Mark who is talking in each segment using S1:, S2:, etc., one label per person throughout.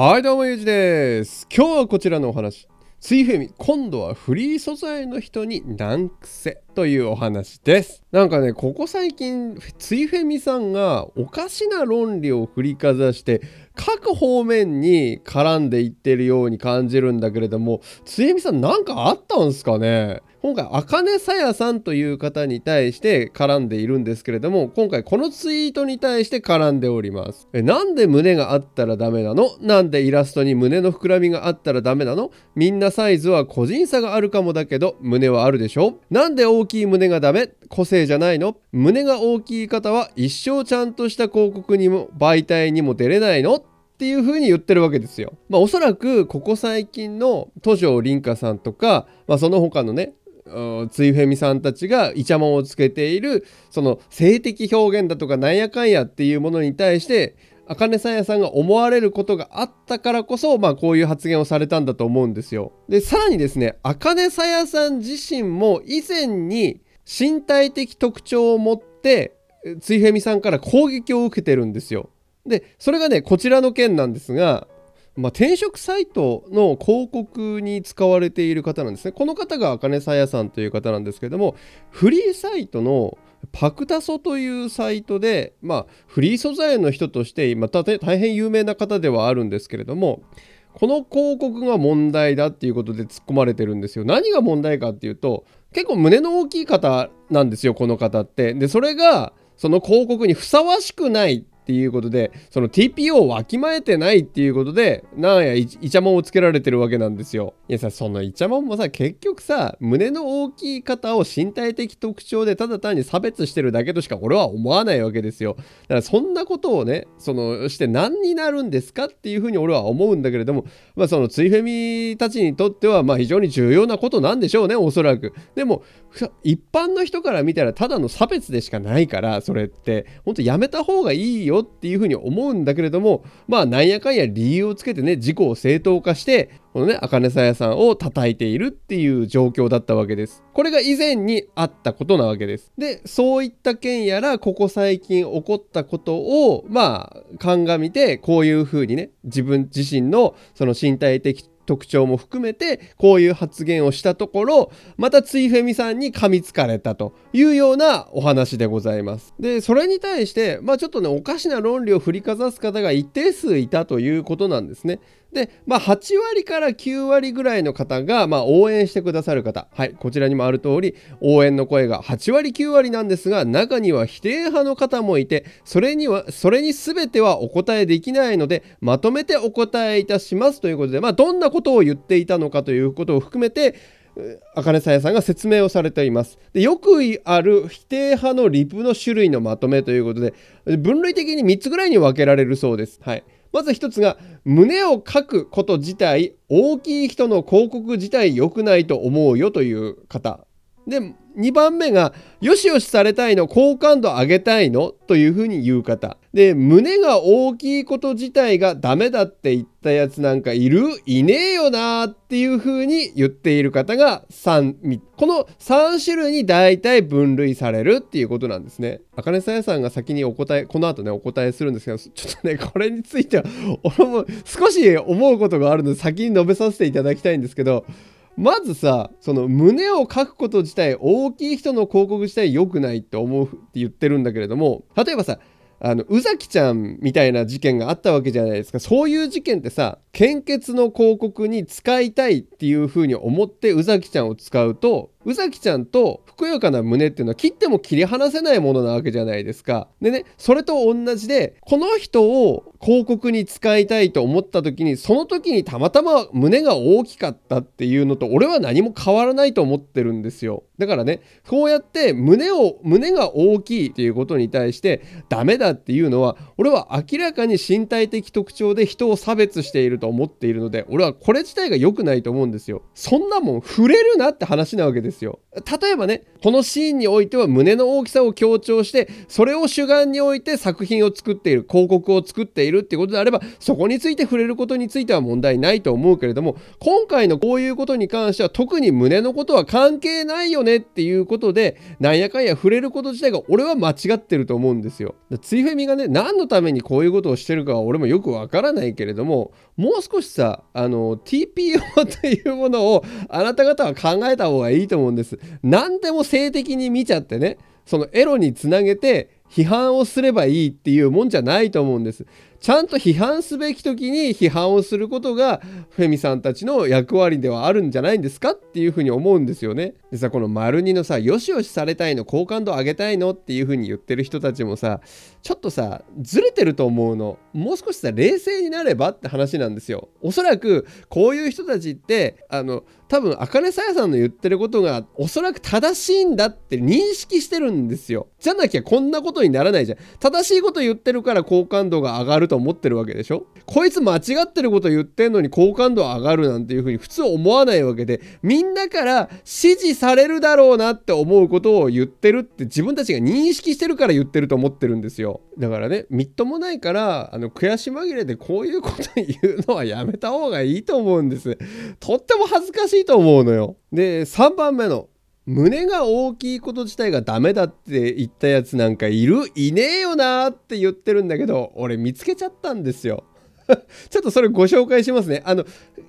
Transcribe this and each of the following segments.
S1: はいどうもゆうじです今日はこちらのお話水フェミ今度はフリー素材の人に難癖というお話ですなんかねここ最近ついフェミさんがおかしな論理を振りかざして各方面に絡んでいってるように感じるんだけれどもつえみさん何かあったんすかね今回、あかねさやさんという方に対して絡んでいるんですけれども、今回このツイートに対して絡んでおります。えなんで胸があったらダメなのなんでイラストに胸の膨らみがあったらダメなのみんなサイズは個人差があるかもだけど、胸はあるでしょなんで大きい胸がダメ個性じゃないの胸が大きい方は一生ちゃんとした広告にも媒体にも出れないのっていう風に言ってるわけですよ。まあ、おそらくここ最近の都城凛花さんとか、まあ、その他のねついフェミさんたちがイチャモンをつけているその性的表現だとかなんやかんやっていうものに対して茜さやさんが思われることがあったからこそ、まあ、こういう発言をされたんだと思うんですよ。でさらにですね茜さやさん自身も以前に身体的特徴を持ってついフェミさんから攻撃を受けてるんですよ。でそれがねこちらの件なんですがまあ、転職サイトの広告に使われている方なんですね。この方が茜さやさんという方なんですけれども、フリーサイトのパクタソというサイトで、まあ、フリー素材の人として、また大変有名な方ではあるんですけれども、この広告が問題だっていうことで突っ込まれてるんですよ。何が問題かっていうと、結構胸の大きい方なんですよ、この方って。で、それが、その広告にふさわしくないっていうことでその TPO をわきまえてないっていうことでなんやいちゃもんをつけられてるわけなんですよいやさそのいちゃもんもさ結局さ胸の大きい方を身体的特徴でただ単に差別してるだけとしか俺は思わないわけですよだからそんなことをねそのして何になるんですかっていうふうに俺は思うんだけれどもまあそのついフェミたちにとってはまあ非常に重要なことなんでしょうねおそらくでも一般の人から見たらただの差別でしかないからそれってほんとやめた方がいいよっていうふうに思うんだけれどもまあなんやかんや理由をつけてね事故を正当化してこのね茜さやさんを叩いているっていう状況だったわけですこれが以前にあったことなわけですでそういった件やらここ最近起こったことをまあ鑑みてこういうふうにね自分自身のその身体的特徴も含めて、こういう発言をしたところ、またついフェミさんに噛みつかれたというようなお話でございます。で、それに対して、まあちょっとね、おかしな論理を振りかざす方が一定数いたということなんですね。で、まあ、8割から9割ぐらいの方が、まあ、応援してくださる方、はい、こちらにもある通り、応援の声が8割9割なんですが、中には否定派の方もいて、それには、それにべてはお答えできないので、まとめてお答えいたしますということで、まあ、どんなことを言っていたのかということを含めて、あかねさやさんが説明をされていますでよくある否定派のリプの種類のまとめということで分類的に3つぐらいに分けられるそうです。はい、まず一つが胸を書くこと自体大きい人の広告自体良くないと思うよという方で2番目がよしよしされたいの好感度上げたいのというふうに言う方で胸が大きいこと自体がダメだって言ったやつなんかいるいねえよなーっていうふうに言っている方が3この3種類に大体分類されるっていうことなんですね。あかねさやさんが先にお答えこの後ねお答えするんですけどちょっとねこれについては俺も少し思うことがあるので先に述べさせていただきたいんですけど。まずさその胸を書くこと自体大きい人の広告自体良くないって思うって言ってるんだけれども例えばさあの宇崎ちゃんみたいな事件があったわけじゃないですかそういう事件ってさ献血の広告に使いたいっていう風に思って宇崎ちゃんを使うと宇崎ちゃんとふくよかな胸っていうのは切っても切り離せないものなわけじゃないですか。でねそれと同じでこの人を広告に使いたいと思った時にその時にたまたま胸が大きかったっていうのと俺は何も変わらないと思ってるんですよ。だからねこうやって胸を胸が大きいっていうことに対してダメだっていうのは俺は明らかに身体的特徴で人を差別しているとと思っているので俺はこれ自体が良くないと思うんですよそんなもん触れるなって話なわけですよ例えばねこのシーンにおいては胸の大きさを強調してそれを主眼において作品を作っている広告を作っているっていうことであればそこについて触れることについては問題ないと思うけれども今回のこういうことに関しては特に胸のことは関係ないよねっていうことでなんやかんや触れること自体が俺は間違ってると思うんですよ。ついフェミがね何のためにこういうことをしてるかは俺もよくわからないけれどももう少しさあの TPO というものをあなた方は考えた方がいいと思うんです何でも性的に見ちゃってねそのエロにつなげて批判をすればいいっていうもんじゃないと思うんですちゃんと批判すべき時に批判をすることがフェミさんたちの役割ではあるんじゃないんですかっていうふうに思うんですよねでさこの「丸2のさよしよしされたいの好感度上げたいのっていうふうに言ってる人たちもさちょっとさずれてると思うのもう少しさ冷静になればって話なんですよおそらくこういう人たちってあの多分茜さやさんの言ってることがおそらく正しいんだって認識してるんですよじゃなきゃこんなことにならないじゃん正しいこと言ってるから好感度が上がると思ってるわけでしょこいつ間違ってること言ってんのに好感度上がるなんていうふうに普通思わないわけでみんなから支持されるだろうなって思うことを言ってるって自分たちが認識してるから言ってると思ってるんですよよだからねみっともないからあの悔し紛れでこういうこと言うのはやめた方がいいと思うんですとっても恥ずかしいと思うのよで3番目の胸が大きいこと自体がダメだって言ったやつなんかいるいねえよなって言ってるんだけど俺見つけちゃったんですよ ちょっとそれご紹介しますね。あの、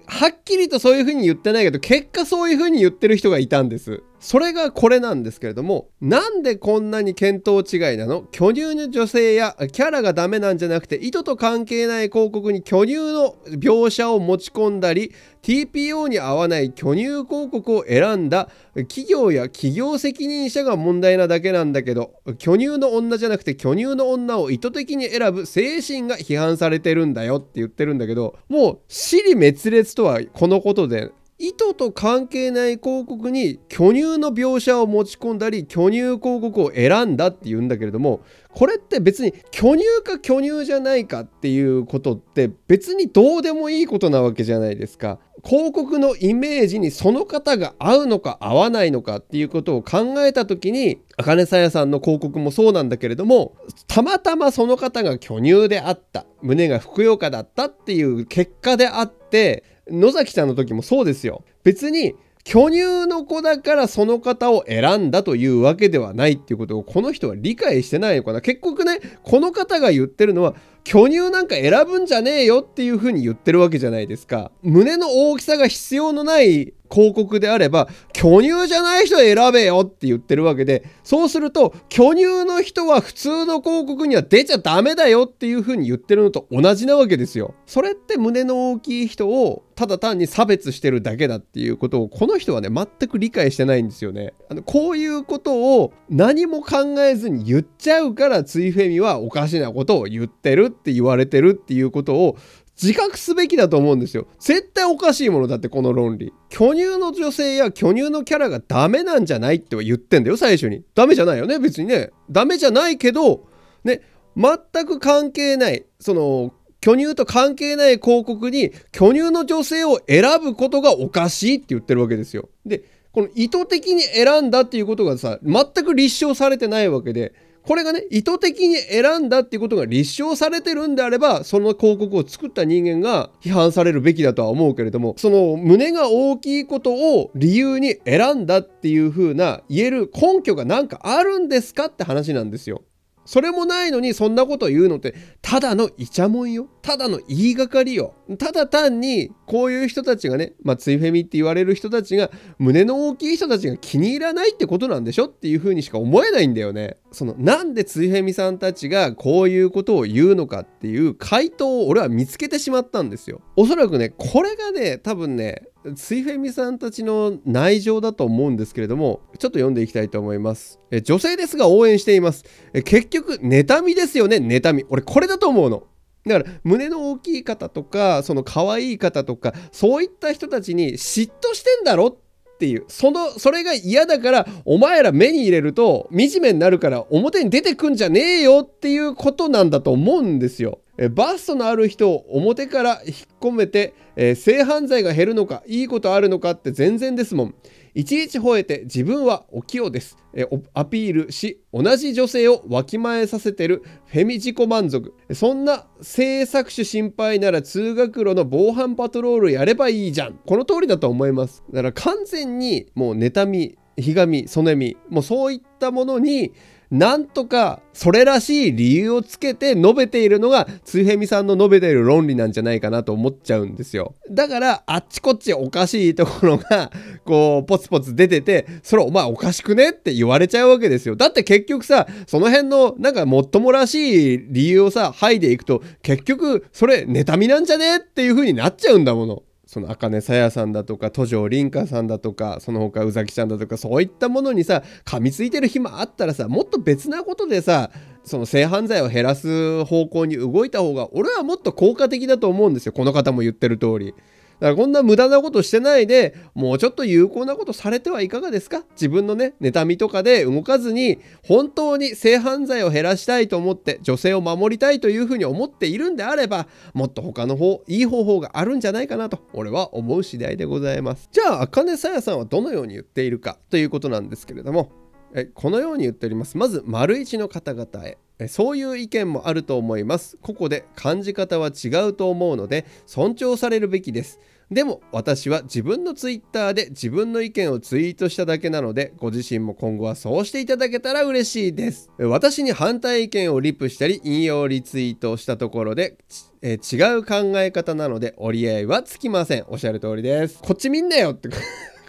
S1: はっきりとそういう風に言ってないけど、結果そういう風に言ってる人がいたんです。それがこれなんですけれども、なんでこんなに見当違いなの巨乳の女性やキャラがダメなんじゃなくて、意図と関係ない広告に巨乳の描写を持ち込んだり、TPO に合わない巨乳広告を選んだ企業や企業責任者が問題なだけなんだけど巨乳の女じゃなくて巨乳の女を意図的に選ぶ精神が批判されてるんだよって言ってるんだけどもう尻滅裂とはこのことで意図と関係ない広告に巨乳の描写を持ち込んだり巨乳広告を選んだって言うんだけれどもこれって別に巨乳か巨乳じゃないかっていうことって別にどうでもいいことなわけじゃないですか。広告のイメージにその方が合うのか合わないのかっていうことを考えた時に茜さやさんの広告もそうなんだけれどもたまたまその方が巨乳であった胸がふくよかだったっていう結果であって野崎さんの時もそうですよ。別に巨乳の子だからその方を選んだというわけではないっていうことをこの人は理解してないのかな結局ねこの方が言ってるのは巨乳なんか選ぶんじゃねえよっていうふうに言ってるわけじゃないですか。胸の大きさが必要のない広告であれば、巨乳じゃない人選べよって言ってるわけで、そうすると、巨乳の人は普通の広告には出ちゃダメだよっていうふうに言ってるのと同じなわけですよ。それって胸の大きい人をただ単に差別してるだけだっていうことを、この人はね、全く理解してないんですよね。あのこういうことを何も考えずに言っちゃうから、ついフェミはおかしなことを言ってるって言われてるっていうことを自覚すべきだと思うんですよ。絶対おかしいものだってこの論理。巨乳の女性や巨乳のキャラがダメなんじゃないっては言ってんだよ最初に。ダメじゃないよね別にね。ダメじゃないけどね全く関係ないその巨乳と関係ない広告に巨乳の女性を選ぶことがおかしいって言ってるわけですよ。でこの意図的に選んだっていうことがさ全く立証されてないわけで。これがね、意図的に選んだっていうことが立証されてるんであれば、その広告を作った人間が批判されるべきだとは思うけれども、その胸が大きいことを理由に選んだっていう風な言える根拠がなんかあるんですかって話なんですよ。それもないのにそんなこと言うのってただのイチャモンよただの言いがかりよただ単にこういう人たちがねまあついフェミって言われる人たちが胸の大きい人たちが気に入らないってことなんでしょっていうふうにしか思えないんだよねそのなんでついフェミさんたちがこういうことを言うのかっていう回答を俺は見つけてしまったんですよおそらくねこれがね多分ねついフェミさんたちの内情だと思うんですけれどもちょっと読んでいきたいと思いますえ女性ですが応援していますえ結局妬みですよね妬み俺これだと思うのだから胸の大きい方とかその可愛い方とかそういった人たちに嫉妬してんだろっていうそのそれが嫌だからお前ら目に入れると惨めになるから表に出てくんじゃねえよっていうことなんだと思うんですよバストのある人を表から引っ込めて、えー、性犯罪が減るのかいいことあるのかって全然ですもんいちいち吠えて自分はお清です、えー、アピールし同じ女性をわきまえさせてるフェミ自己満足そんな性搾取心配なら通学路の防犯パトロールやればいいじゃんこの通りだと思いますだから完全にもう妬みひがみそねみもうそういったものになんとかそれらしい理由をつけて述べているのがつへみさんの述べている論理なんじゃないかなと思っちゃうんですよだからあっちこっちおかしいところがこうポツポツ出ててそれお前おかしくねって言われちゃうわけですよだって結局さその辺のなんかもっともらしい理由をさ剥いでいくと結局それ妬みなんじゃねっていう風になっちゃうんだものその茜さやさんだとか、都城凛香さんだとか、その他宇崎ちゃんだとか、そういったものにさ、噛みついてる暇あったらさ、もっと別なことでさ、その性犯罪を減らす方向に動いた方が、俺はもっと効果的だと思うんですよ。この方も言ってる通り。だからこんな無駄なことしてないで、もうちょっと有効なことされてはいかがですか自分のね、妬みとかで動かずに、本当に性犯罪を減らしたいと思って、女性を守りたいというふうに思っているんであれば、もっと他の方、いい方法があるんじゃないかなと、俺は思う次第でございます。じゃあ、あかねさやさんはどのように言っているかということなんですけれども、えこのように言っております。まず、丸一の方々へ。そういう意見もあると思いますここで感じ方は違うと思うので尊重されるべきですでも私は自分のツイッターで自分の意見をツイートしただけなのでご自身も今後はそうしていただけたら嬉しいです私に反対意見をリプしたり引用リツイートしたところでえ違う考え方なので折り合いはつきませんおっしゃる通りですこっち見んなよって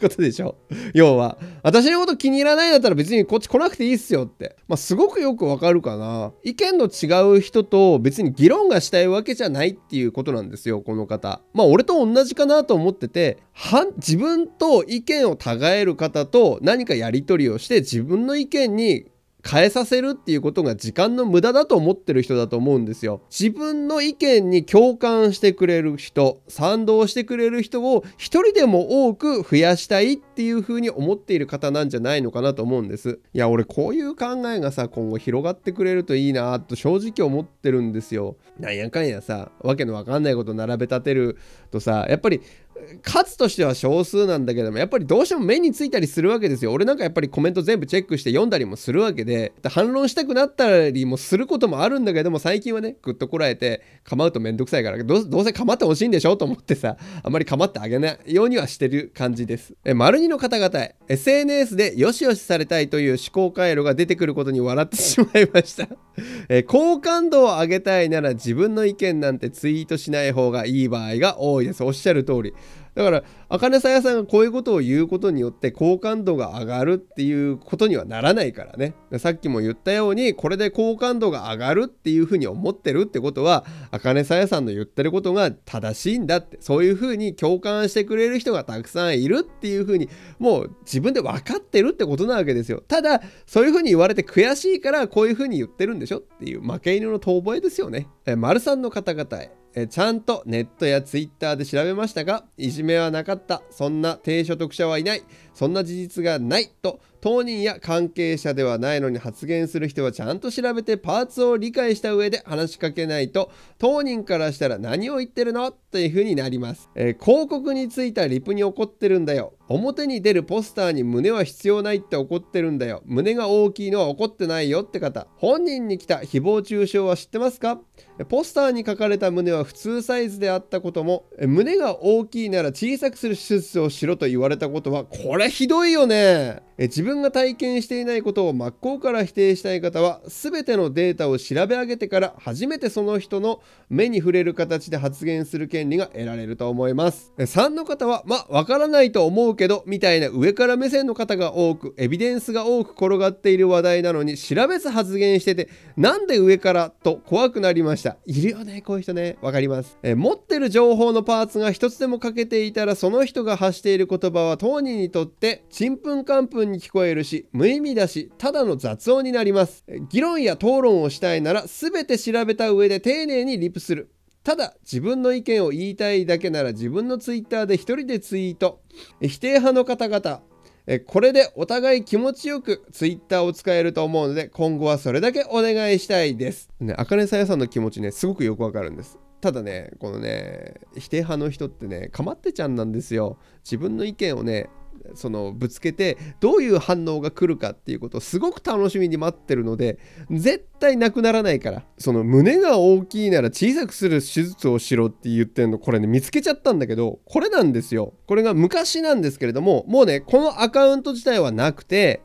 S1: ことでしょ要は私のこと気に入らないんだったら別にこっち来なくていいっすよってまあすごくよくわかるかな意見の違う人と別に議論がしたいわけじゃないっていうことなんですよこの方まあ俺と同じかなと思ってて自分と意見を違える方と何かやり取りをして自分の意見に変えさせるっていうことが時間の無駄だと思ってる人だと思うんですよ。自分の意見に共感してくれる人、賛同してくれる人を一人でも多く増やしたいっていうふうに思っている方なんじゃないのかなと思うんです。いや、俺こういう考えがさ、今後広がってくれるといいなと正直思ってるんですよ。なんやかんやさ、わけのわかんないこと並べ立てるとさ、やっぱり数としては少数なんだけどもやっぱりどうしても目についたりするわけですよ俺なんかやっぱりコメント全部チェックして読んだりもするわけで反論したくなったりもすることもあるんだけども最近はねグッとこらえて構うとめんどくさいからどうせ構ってほしいんでしょと思ってさあんまり構ってあげないようにはしてる感じですえ丸2の方々へ SNS でよしよしされたいという思考回路が出てくることに笑ってしまいましたえ好感度を上げたいなら自分の意見なんてツイートしない方がいい場合が多いですおっしゃる通りだからあかねさやさんがこういうことを言うことによって好感度が上がるっていうことにはならないからねさっきも言ったようにこれで好感度が上がるっていうふうに思ってるってことはねさやさんの言ってることが正しいんだってそういうふうに共感してくれる人がたくさんいるっていうふうにもう自分で分かってるってことなわけですよただそういうふうに言われて悔しいからこういうふうに言ってるんでしょっていう負け犬の遠吠えですよね。え丸さんの方々へえちゃんとネットやツイッターで調べましたがいじめはなかったそんな低所得者はいないそんな事実がないと当人や関係者ではないのに発言する人はちゃんと調べてパーツを理解した上で話しかけないと当人からしたら何を言ってるのというふうになります、えー、広告についたリプに怒ってるんだよ表に出るポスターに胸は必要ないって怒ってるんだよ胸が大きいのは怒ってないよって方本人に来た誹謗中傷は知ってますかポスターに書かれた胸は普通サイズであったことも胸が大きいなら小さくする手術をしろと言われたことはこれれひどいよねえ自分が体験していないことを真っ向から否定したい方は全てのデータを調べ上げてから初めてその人の目に触れる形で発言する権利が得られると思います3の方はまあ分からないと思うけどみたいな上から目線の方が多くエビデンスが多く転がっている話題なのに調べず発言しててなんで上からと怖くなりましたいるよねこういう人ね分かりますえ持ってる情報のパーツが1つでも欠けていたらその人が発している言葉は当人にとってちんぷんかんぷんに聞こえるし無意味だしただの雑音になります議論や討論をしたいなら全て調べた上で丁寧にリプするただ自分の意見を言いたいだけなら自分のツイッターで1人でツイート否定派の方々これでお互い気持ちよくツイッターを使えると思うので今後はそれだけお願いしたいですねあかねさやさんの気持ちねすごくよくわかるんですただねこのね否定派の人ってねかまってちゃんなんですよ自分の意見をねそのぶつけてどういう反応が来るかっていうことをすごく楽しみに待ってるので絶対なくならないからその胸が大きいなら小さくする手術をしろって言ってんのこれね見つけちゃったんだけどこれなんですよこれが昔なんですけれどももうねこのアカウント自体はなくて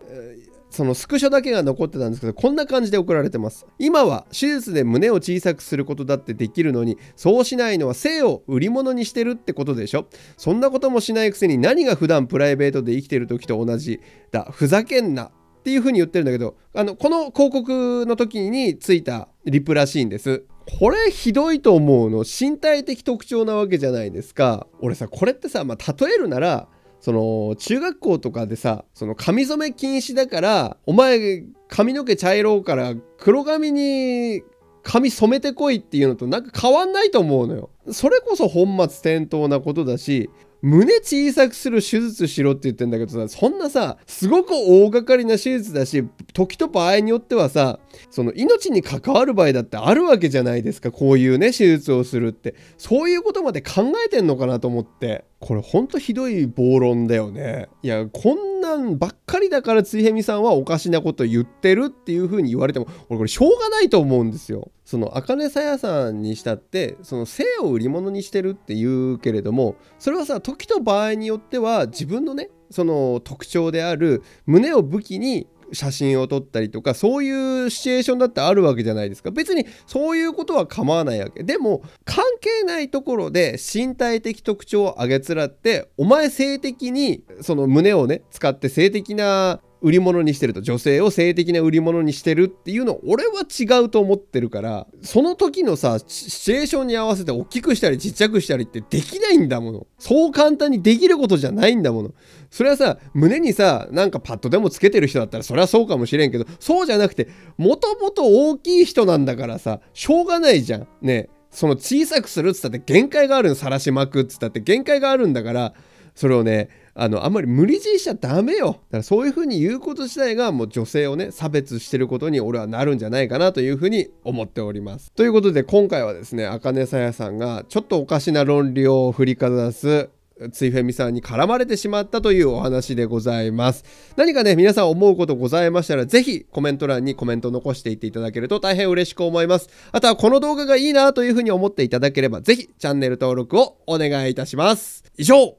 S1: そのスクショだけが残ってたんですけどこんな感じで送られてます今は手術で胸を小さくすることだってできるのにそうしないのは性を売り物にしてるってことでしょそんなこともしないくせに何が普段プライベートで生きてる時と同じだふざけんなっていうふうに言ってるんだけどあのこの広告の時についたリプらしいんですこれひどいと思うの身体的特徴なわけじゃないですか俺さこれってさ、まあ、例えるならその中学校とかでさその髪染め禁止だからお前髪の毛茶色から黒髪に髪染めてこいっていうのとなんか変わんないと思うのよ。それこそ本末転倒なことだし胸小さくする手術しろって言ってんだけどさそんなさすごく大掛かりな手術だし時と場合によってはさその命に関わる場合だってあるわけじゃないですかこういうね手術をするってそういうことまで考えてんのかなと思ってこれほんとひどい暴論だよねいやこんなんばっかりだからついへみさんはおかしなこと言ってるっていう風に言われても俺これしょうがないと思うんですよ。その茜さやさんにしたってその性を売り物にしてるっていうけれどもそれはさ時と場合によっては自分のねその特徴である胸を武器に写真を撮ったりとかそういうシチュエーションだってあるわけじゃないですか別にそういうことは構わないわけでも関係ないところで身体的特徴をあげつらってお前性的にその胸をね使って性的な売り物にしてると女性を性的な売り物にしてるっていうの俺は違うと思ってるからその時のさシチュエーションに合わせて大きくしたりちっちゃくしたりってできないんだものそう簡単にできることじゃないんだものそれはさ胸にさなんかパッドでもつけてる人だったらそれはそうかもしれんけどそうじゃなくてもともと大きい人なんだからさしょうがないじゃんねその小さくするっつったって限界があるの晒しまくっつったって限界があるんだからそれをねあのあんまり無理強いしちゃダメよだからそういうふうに言うこと自体がもう女性をね差別してることに俺はなるんじゃないかなというふうに思っておりますということで今回はですね茜かねさやさんがちょっとおかしな論理を振りかざすついフェミさんに絡まれてしまったというお話でございます。何かね、皆さん思うことございましたら、ぜひコメント欄にコメント残していっていただけると大変嬉しく思います。あとはこの動画がいいなというふうに思っていただければ、ぜひチャンネル登録をお願いいたします。以上